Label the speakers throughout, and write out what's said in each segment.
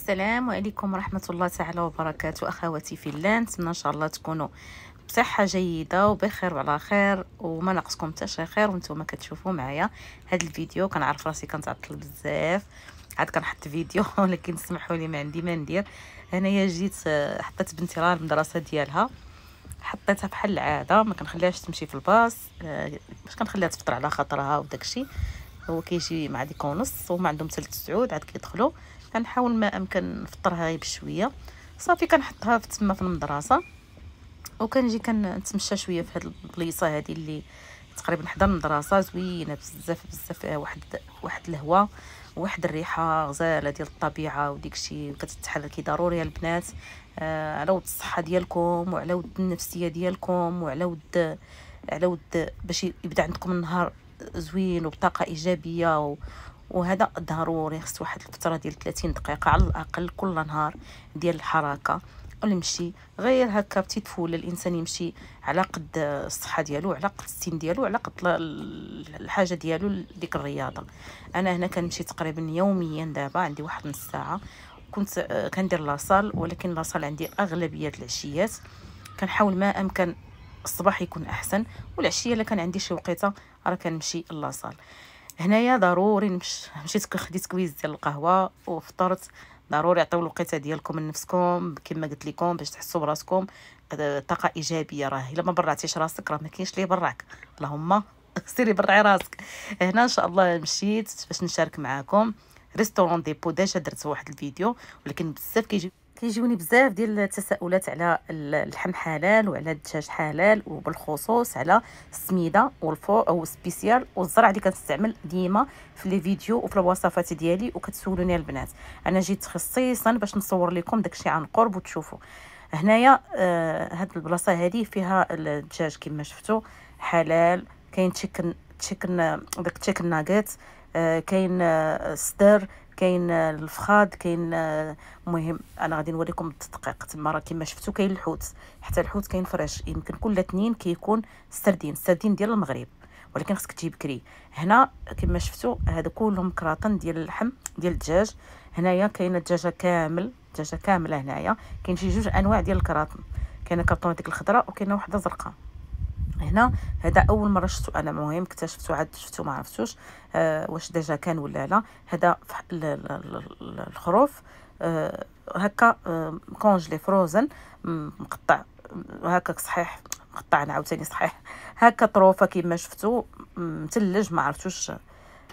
Speaker 1: السلام عليكم ورحمة الله تعالى وبركاته أخواتي في الله نتمنى إن شاء الله تكونوا بصحة جيدة وبخير وعلى خير وما ناقصكم حتى شي خير وانتم كتشوفوا معايا هاد الفيديو كنعرف راسي كنتعطل بزاف عاد كنحط فيديو ولكن سمحوا لي ما عندي ما ندير هنايا جيت آه، حطيت بنتي راه المدرسة ديالها حطيتها بحال العاده ما كنخليهاش تمشي في الباص آه، باش كنخليها تفطر على خاطرها وداكشي هو كيجي مع ديك ونص وما عندهم حتى سعود عاد كيدخلوا كي غنحاول ما امكن نفطرها غير بشويه صافي كنحطها في تما في المدرسه وكنجي كنتمشى شويه في هاد البليصه هادي اللي تقريبا حدا المدرسه زوينه بزاف بزاف آه، واحد واحد الهواء واحد الريحه غزاله ديال الطبيعه وديك الشيء كتتحركي ضروري البنات آه، على ود الصحه ديالكم وعلى ود النفسيه ديالكم وعلى ود على ود باش يبدا عندكم النهار زوين وبطاقه ايجابيه وهذا ضروري خص واحد الفتره ديال 30 دقيقه على الاقل كل نهار ديال الحركه والمشي غير هكا بتيت فول الانسان يمشي على قد الصحه ديالو على قد السن ديالو على قد الحاجه ديالو لديك الرياضه انا هنا كنمشي تقريبا يوميا دابا عندي واحد نص ساعه كنت آه، كندير لاصال ولكن لاصال عندي اغلبيه العشيات كنحاول ما امكن الصباح يكون احسن والعشيه الا كان عندي شي وقيته راه كنمشي لاصال هنايا ضروري مشيت خديت كويز ديال القهوه وفطرت ضروري عطيو الوقيته ديالكم لنفسكم كما قلت لكم باش تحسوا براسكم طاقه ايجابيه راه الا ما برعتيش راسك راه ما كاينش اللي يبرعك اللهم سيري برعي راسك هنا ان شاء الله مشيت باش نشارك معاكم ريستورون ديبو ديجا درت واحد الفيديو ولكن بزاف كيجي كيجيوني بزاف ديال التساؤلات على اللحم حلال وعلى الدجاج حلال وبالخصوص على السميده والفو او سبيسيال والزرع اللي كنستعمل ديما في لي فيديو وفي الوصفات ديالي وكتسولوني البنات انا جيت خصيصا باش نصور لكم داكشي عن قرب وتشوفوا هنايا آه هاد البلاصه هادي فيها الدجاج كما شفتوا حلال كاين تشيكن تشيكن داك تشيكن ناغيت آه كاين آه صدر كاين الفخاد كاين المهم آه، انا غادي نوريكم التدقيق تما راه كما شفتوا كاين الحوت حتى الحوت كاين فريش يمكن كل اثنين كيكون السردين السردين ديال المغرب ولكن خصك تجي بكري هنا كما شفتوا هذا كلهم كراطن ديال اللحم ديال الدجاج هنايا كاينه الدجاجه كامل الدجاجه كامله هنايا كاين شي جوج انواع ديال الكراطن كاينه كرطونه ديك الخضراء وكاينه وحده زرقاء هنا هذا اول مره شفتو انا المهم اكتشفتو عاد شفتو ما عرفتوش آه واش ديجا كان ولا لا هذا الخروف آه هكا آه كونجلي فروزن مقطع هكا صحيح مقطع عاوتاني صحيح هكا طروفه كيما شفتو مثلج ما عرفتوش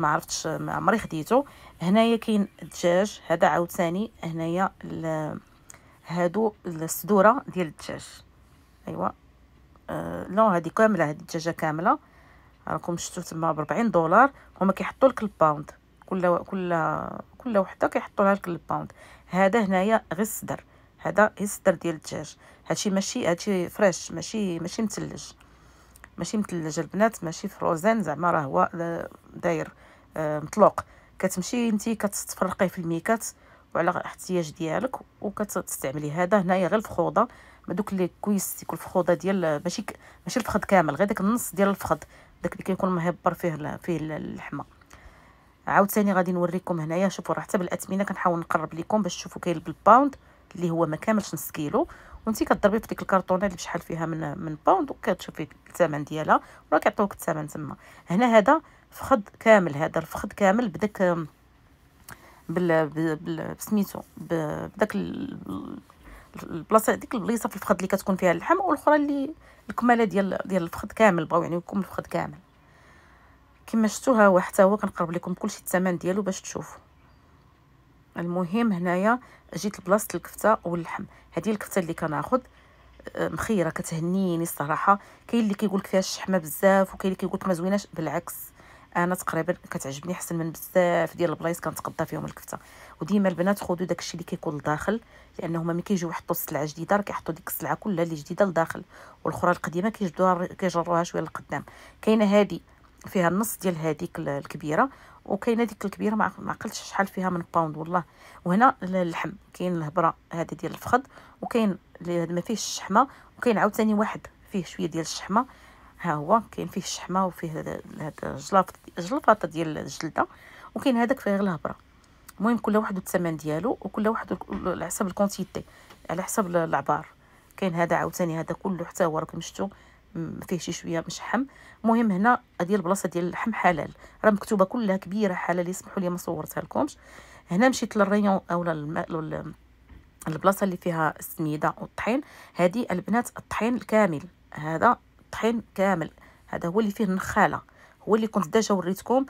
Speaker 1: ما عرفتش ما عمري خديتو هنايا كاين الدجاج هذا عاوتاني هنايا هادو الصدوره ديال الدجاج ايوا آه هادي كامله هادي الدجاجه كامله راكم شفتوا تما ب 40 دولار هما كيحطوا لك الباوند كل كل كل وحده كيحطوا لها لك الباوند هذا هنايا غير الصدر هذا غير الصدر ديال الدجاج هادشي ماشي هادشي فريش ماشي ماشي مثلج ماشي مثلج البنات ماشي فروزن زعما راه هو آه، داير آه، مطلوق كتمشي انت كتفرقيه في الميكات وعلى احتياج ديالك وكتستعملي هذا هنايا غير الفخوضه دوك لي كويس يكون الفخوضه ديال ماشي ماشي الفخذ كامل غير داك النص ديال الفخذ داك اللي كيكون مهبر فيه فيه اللحمه عاوتاني غادي نوريكم هنايا شوفوا راه حتى بالاثمنه كنحاول نقرب لكم باش تشوفوا كاين بالباوند اللي هو ما كاملش نص كيلو وانت كضربي في ديك الكرتونه اللي بشحال فيها من من باوند وكتشوفي الثمن ديالها ولا كيعطيوك الثمن تما هنا هذا فخذ كامل هذا الفخذ كامل بداك بال بسميتو بداك البلاصه هذيك البليصه في الفخذ اللي كتكون فيها اللحم والاخرى اللي الكماله ديال ديال الفخذ كامل بغاو يعني يكون الفخذ كامل كما شفتوا ها هو حتى هو كنقرب لكم كلشي الثمن ديالو باش تشوفوا المهم هنايا جيت لبلاصه الكفته واللحم هذه الكفته اللي كناخذ آه، مخيره كتهنيني الصراحه كاين اللي كيقول لك فيها الشحمه بزاف وكاين اللي كيقول لك ما زويناش بالعكس انا تقريبا كتعجبني احسن من بزاف ديال البلايص كنتقضى فيهم الكفته وديما البنات خذوا داكشي اللي كيكون لداخل لانهما ملي كيجيو يحطوا السلعه جديده راه كيحطوا ديك السلعه كلها اللي جديده لداخل والاخرى القديمه كيجدوها كيجروها شويه لقدام كاينه هذه فيها النص ديال هذيك الكبيره وكاينه ديك الكبيره ما عقلتش شحال فيها من باوند والله وهنا اللحم كاين الهبره هذه ديال الفخذ وكاين اللي ما فيهش الشحمه وكاين عاوتاني واحد فيه شويه ديال الشحمه ها هو كاين فيه الشحمه وفيه هاد الجلافط ديال الجلده وكاين هذاك فيه غير الهبره المهم كل واحد الثمن ديالو وكل واحد على حسب الكونتيتي على حسب العبار كاين هذا عاوتاني هذا كله حتى هو راكم شفتوا فيه شي شويه مشحم المهم هنا هذه البلاصه ديال اللحم حلال راه مكتوبه كلها كبيره حلال يسمحوا لي ما صورتها لكمش هنا مشيت للريون اولا البلاصه اللي فيها السميده والطحين هذه البنات الطحين الكامل هذا الطحين كامل هذا هو اللي فيه النخاله هو اللي كنت ديجا وريتكم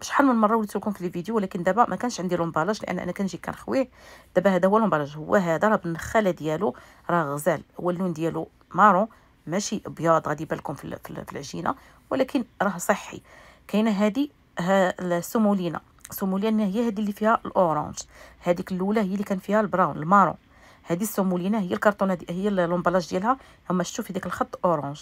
Speaker 1: شحال من مره وريت لكم في الفيديو ولكن دابا ما كانش عندي لومبالاج لان انا كنجي كنخويه دابا هذا هو لومبالاج هو هذا راه بالنخاله ديالو راه غزال هو اللون ديالو مارون ماشي ابيض غادي بالكم في, في العجينه ولكن راه صحي كاينه هذه السومولينا سومولينا هي هذه اللي فيها الاورانج هذيك الاولى هي اللي كان فيها البراون المارون هذه السومولينا هي الكرتونه دي هي لومبلاج ديالها هما شفتوا في ديك الخط اورانج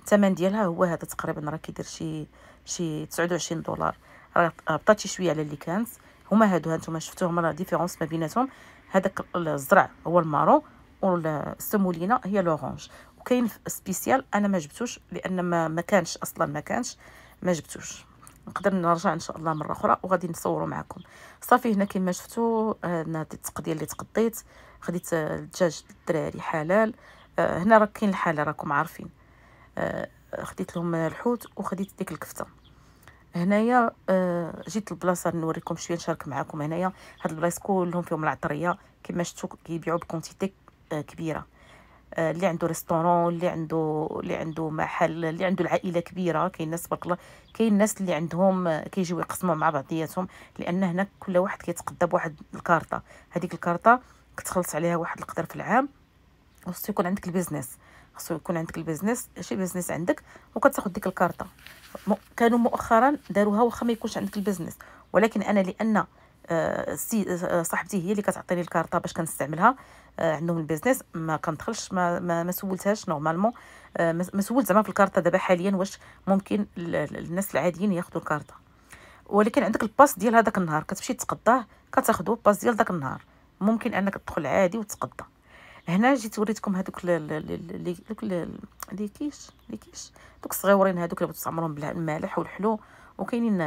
Speaker 1: الثمن ديالها هو هذا تقريبا راه كيدير شي شي 29 دولار راه هبطات شي شويه على اللي كانت هما هادو هانتوما شفتوهم راه ديفيرونس ما بيناتهم هذاك الزرع هو المارون والسومولينا هي لورانج وكاين سبيسيال انا ما جبتوش لان ما, ما كانش اصلا ما كانش ما جبتوش نقدر نرجع ان شاء الله مره اخرى وغادي نصوروا معكم صافي هنا كما شفتوا آه، هنا التقضيه اللي تقضيت خديت آه، الدجاج الدراري حلال آه، هنا راه كاين الحاله راكم عارفين خديت لهم الحوت وخديت ديك الكفته هنايا جيت البلاصه نوريكم شويه نشارك معكم هنايا هاد البلايص كلهم فيهم العطريه كما شفتوا كيبيعوا بكونتيتي كبيره آه، اللي عنده ريستورون اللي عنده اللي عنده محل اللي عنده العائله كبيره كاين ناس تبارك الله كاين ناس اللي عندهم آه، كيجيو يقسموا مع بعضياتهم لان هنا كل واحد كيتقدى بواحد الكارطه هذيك الكارطه كتخلص عليها واحد القدر في العام خصو يكون عندك البيزنس خصو يكون عندك البيزنس شي بيزنس عندك وكتاخذ ديك الكارطه كانوا مؤخرا داروها واخا ما يكونش عندك البيزنس ولكن انا لان آه، آه، صاحبتي هي اللي كتعطيني الكارطه باش كنستعملها آه، عندهم البيزنس ما كندخلش ما ما, ما سولتهاش نورمالمون ما سولت زعما في الكارطه دابا حاليا واش ممكن الناس العاديين ياخذوا الكارطه ولكن عندك الباس ديال هذاك النهار كتمشي تقضاه كتاخذوا الباس ديال داك النهار ممكن انك تدخل عادي وتقضى هنا جيت وريتكم هذوك اللي كيش اللي كيش دوك الصغيورين هذوك اللي بتستعمرهم بالمالح والحلو وكاينين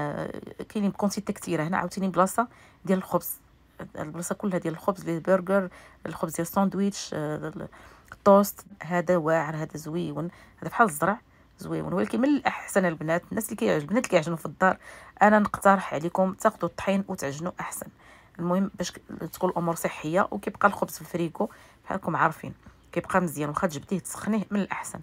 Speaker 1: كاينين كونتيتي كثيره هنا عاوتاني بلاصه ديال الخبز البلاصه كلها ديال الخبز ديال البرجر الخبز ديال الساندويتش التوست هذا واعر هذا زويون هذا بحال الزرع زويون ولكن من الاحسن البنات الناس اللي كيعجب البنات اللي كيعجنوا في الدار انا نقترح عليكم تاخذوا الطحين وتعجنوا احسن المهم باش تكون الامور صحيه وكيبقى الخبز في الفريكو بحالكم عارفين كيبقى مزيان واخا تجبديه تسخنيه من الاحسن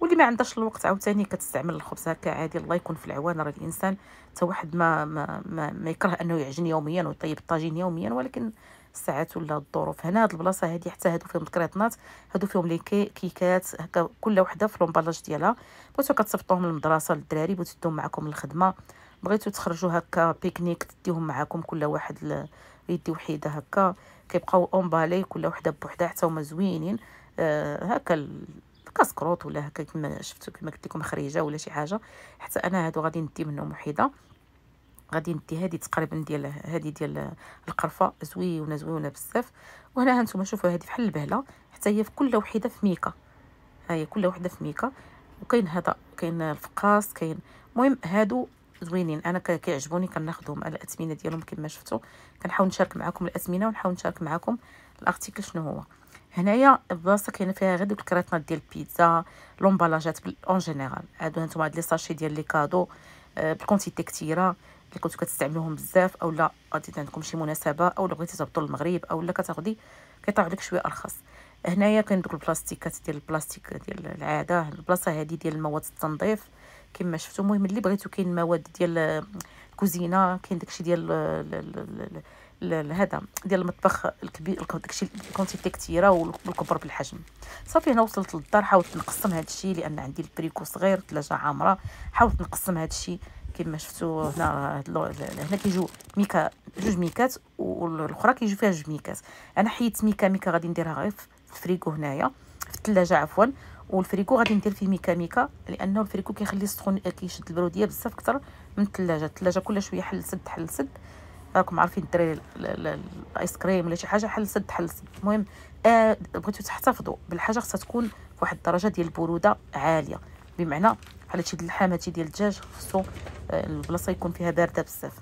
Speaker 1: واللي ما عندهاش الوقت عاوتاني كتستعمل الخبز هكا عادي الله يكون في العوان راه الانسان حتى واحد ما ما, ما, ما يكره انه يعجن يوميا ويطيب الطاجين يوميا ولكن الساعات ولا الظروف هنا هاد البلاصه هادي حتى هادو فيهم الكريطنات هادو فيهم لي كيكات هكا كل وحده في لومبالاج ديالها بغيتو كتصيفطوهم للمدرسه للدراري بغيتو معكم معاكم للخدمه بغيتو تخرجوا هكا بيكنيك تديهم معاكم كل واحد يدي وحيده هكا كيبقاو اونبالي كل وحده بوحدها حتى هما زوينين آه هكا كاسكروط ولا هكا كما شفتو كما قلت لكم خريجه ولا شي حاجه حتى انا هادو غادي ندي منهم وحيده غادي ندي هادي تقريبا ديال هادي ديال القرفه زويونه زويونه بزاف وهنا هانتوما شوفوا هادي بحال البهله حتى هي في كل وحده في ميكا ها هي كل وحده في ميكا وكاين هذا كاين الفقاص كاين المهم هادو زوينين انا كيعجبوني كناخذهم على الاثمنه ديالهم كما شفتوا كنحاول نشارك معكم الاثمنه ونحاول نشارك معكم الارتيكل شنو هو هنايا البلاصه كاينه فيها غير دوك الكريطنات ديال البيتزا لومبالاجات اون جينيرال هادو هانتوما هاد لي ساشي ديال لي كادو آه، بالكونتيتي كثيره اللي كنتو كتستعملوهم بزاف اولا غادي عندكم شي مناسبه اولا بغيتي تهبطوا للمغرب اولا كتاخدي كيطلع لك شويه ارخص هنايا كاين دوك البلاستيكات ديال البلاستيك ديال العاده البلاصه هادي ديال مواد التنظيف كما شفتوا المهم اللي بغيتو كاين مواد ديال الكوزينه آه، كاين داكشي ديال آه، هذا ديال المطبخ الكبير داكشي الكونتيتي كثيره والكبر بالحجم صافي هنا وصلت للدار حاولت نقسم هذا الشيء لان عندي البريكو صغير ثلاجه عامره حاولت نقسم هذا الشيء كما شفتوا هنا هنا كيجيو ميكا جوج ميكات والاخرى كيجيو فيها جوج ميكات انا حيدت ميكا ميكا غادي نديرها غير في الفريكو هنايا في الثلاجه عفوا والفريكو غادي ندير فيه ميكا ميكا لانه الفريكو كيخلي السخون كيشد البروديه بزاف اكثر من الثلاجه الثلاجه كل شويه حل سد حل سد راكم عارفين تري الايس كريم ولا شي حاجه حل سد حل سد المهم آه بغيتو تحتفظوا بالحاجه خصها تكون في واحد الدرجه ديال البروده عاليه بمعنى بحال هادشي ديال اللحم هادشي ديال الدجاج خصو آه، البلاصه يكون فيها بارده بزاف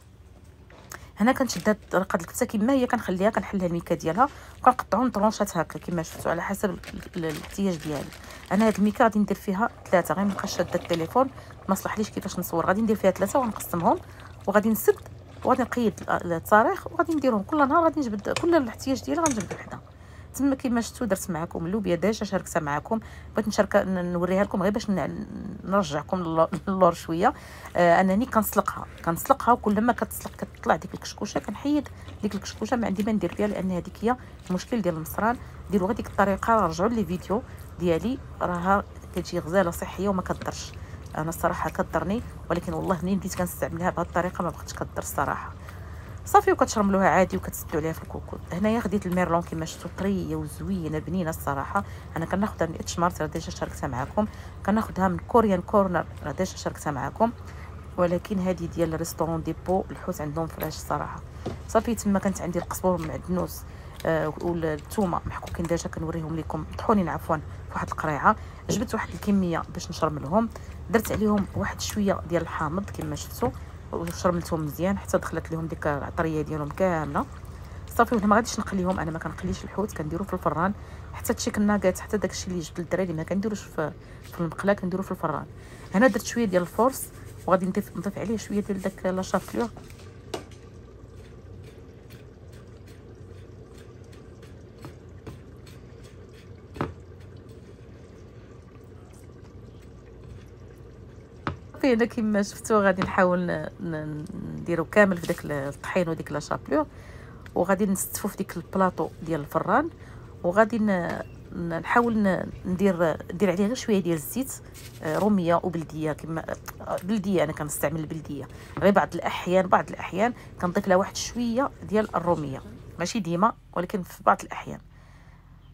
Speaker 1: هنا كنشد هاد ديال الكبسه كما هي كنخليها كنحلها الميكه ديالها وكنقطعهم طرونشات هكا كما شفتوا على حسب الاحتياج ديالي انا هاد الميكه غادي ندير فيها ثلاثه غير مابقاش شاده التليفون ما صلحليش كيفاش نصور غادي ندير فيها ثلاثه ونقسمهم وغادي نسد وغادي نقيد التصاريخ وغادي نديرهم كل نهار غادي نجبد كل الاحتياج ديالي غنجبد وحده تما كيما شفتوا درت معكم اللوبيا ديجا شاركتها معكم بغيت نشارك نوريها لكم غير باش نرجعكم للور شويه آه انني كنسلقها كنسلقها وكل ما كتسلق كتطلع ديك الكشكوشه كنحيد ديك الكشكوشه ما عندي ما ندير فيها لان هذيك هي المشكل ديال المصران ديروا غير ديك الطريقه رجعوا لي فيديو ديالي راها كتجي غزاله صحيه وما كضرش انا الصراحه كضرني ولكن والله منين بديت كنستعملها بهذه الطريقه ما بقيتش كضر الصراحه صافي وكتشرملوها عادي وكتسدو عليها في الكوكوط هنايا خديت الميرلون كما شفتوا طريه وزوينه بنينه الصراحه انا كناخذها من اتش مارت راه ديجا شاركتها معكم كناخذها من كوريان كورنر راه ديجا شاركتها معكم ولكن هذه ديال ريستورون ديبو الحوت عندهم فراش الصراحه صافي تما كانت عندي القزبر والمعدنوس آه والثومه محكوكين ديجا كنوريهم لكم طحونين عفوا فواحد القريعه جبت واحد الكميه باش نشرملهم درت عليهم واحد شويه ديال الحامض كما شفتوا وشرملتهم مزيان حتى دخلت لهم ديك العطريه ديالهم كامله صافي وهنا ما غاديش نقليهم انا ما كنقليش الحوت كنديرو في الفران حتى تشيكن ناغات حتى داكشي اللي جبت للدراري ما كنديروش في في المقله كنديرو في الفران هنا درت شويه ديال الفورس وغادي نضيف نضيف عليه شويه ديال داك لا صافي انا كما شفتوا غادي نحاول نديرو كامل في داك الطحين وديك لا وغادي نستفو في ديك البلاطو ديال الفران وغادي نحاول ندير ندير عليه غير شويه ديال الزيت آه، روميه وبلديه كما آه، بلديه انا كنستعمل البلديه غير بعض الاحيان بعض الاحيان كنضيف لها واحد شويه ديال الروميه ماشي ديما ولكن في بعض الاحيان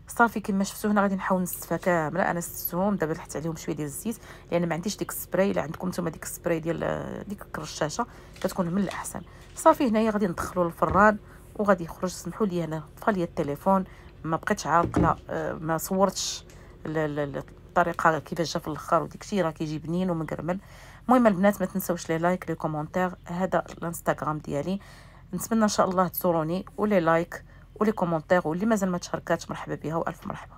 Speaker 1: صافي كما شفتوا هنا غادي نحاول نستفها كامله انا ستهم دابا لحت عليهم شويه ديال الزيت لان يعني ما عنديش ديك السبراي الا عندكم نتوما ديك السبراي ديال ديك الرشاشه كتكون من الاحسن صافي هنايا غادي ندخلو للفران وغادي يخرج سمحوا لي انا طفى لي التليفون ما بقيتش عاقله ما صورتش الطريقه كيفاش جا في الاخر وديكشي راه كيجي بنين ومقرمل المهم البنات ما تنساوش لي لايك لي كومونتير هذا الانستغرام ديالي نتمنى ان شاء الله تزوروني ولي لايك ولي كومونتير واللي مازال ما تشاركاتش مرحبا بها والف مرحبا